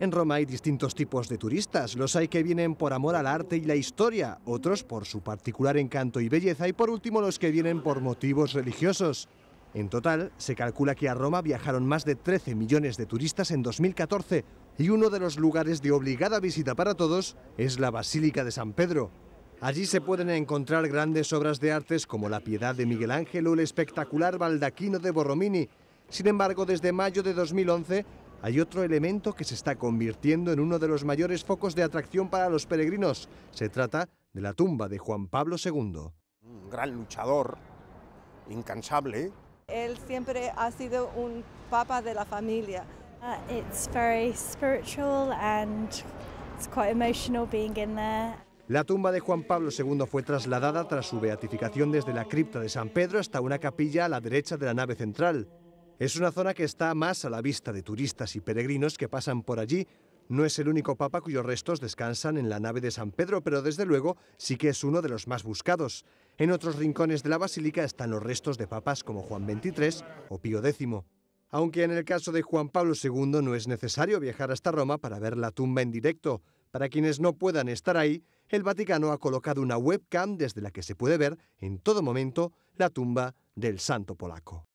En Roma hay distintos tipos de turistas. Los hay que vienen por amor al arte y la historia, otros por su particular encanto y belleza y por último los que vienen por motivos religiosos. En total, se calcula que a Roma viajaron más de 13 millones de turistas en 2014 y uno de los lugares de obligada visita para todos es la Basílica de San Pedro. Allí se pueden encontrar grandes obras de artes como la Piedad de Miguel Ángel o el espectacular baldaquino de Borromini. Sin embargo, desde mayo de 2011 hay otro elemento que se está convirtiendo en uno de los mayores focos de atracción para los peregrinos. Se trata de la tumba de Juan Pablo II. Un gran luchador, incansable. Él siempre ha sido un papa de la familia. Uh, it's very spiritual and it's quite emotional being La tumba de Juan Pablo II fue trasladada tras su beatificación desde la cripta de San Pedro hasta una capilla a la derecha de la nave central. Es una zona que está más a la vista de turistas y peregrinos que pasan por allí. No es el único papa cuyos restos descansan en la nave de San Pedro, pero desde luego sí que es uno de los más buscados. En otros rincones de la basílica están los restos de papas como Juan XXIII o Pío X. Aunque en el caso de Juan Pablo II no es necesario viajar hasta Roma para ver la tumba en directo. Para quienes no puedan estar ahí, el Vaticano ha colocado una webcam desde la que se puede ver en todo momento la tumba del santo polaco.